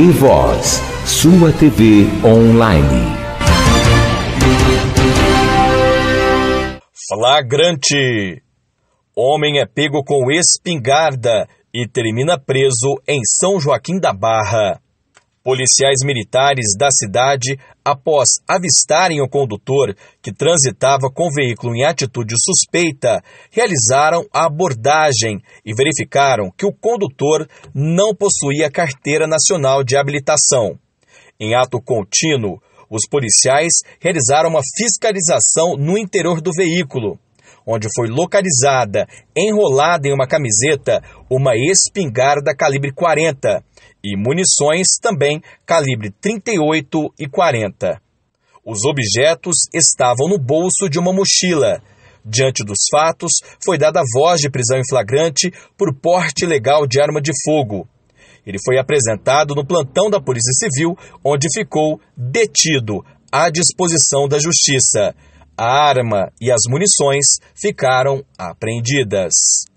Em Voz, sua TV online. Flagrante. Homem é pego com espingarda e termina preso em São Joaquim da Barra. Policiais militares da cidade após avistarem o condutor, que transitava com o veículo em atitude suspeita, realizaram a abordagem e verificaram que o condutor não possuía carteira nacional de habilitação. Em ato contínuo, os policiais realizaram uma fiscalização no interior do veículo onde foi localizada, enrolada em uma camiseta, uma espingarda calibre 40 e munições também calibre 38 e 40. Os objetos estavam no bolso de uma mochila. Diante dos fatos, foi dada voz de prisão em flagrante por porte ilegal de arma de fogo. Ele foi apresentado no plantão da Polícia Civil, onde ficou detido à disposição da Justiça a arma e as munições ficaram apreendidas.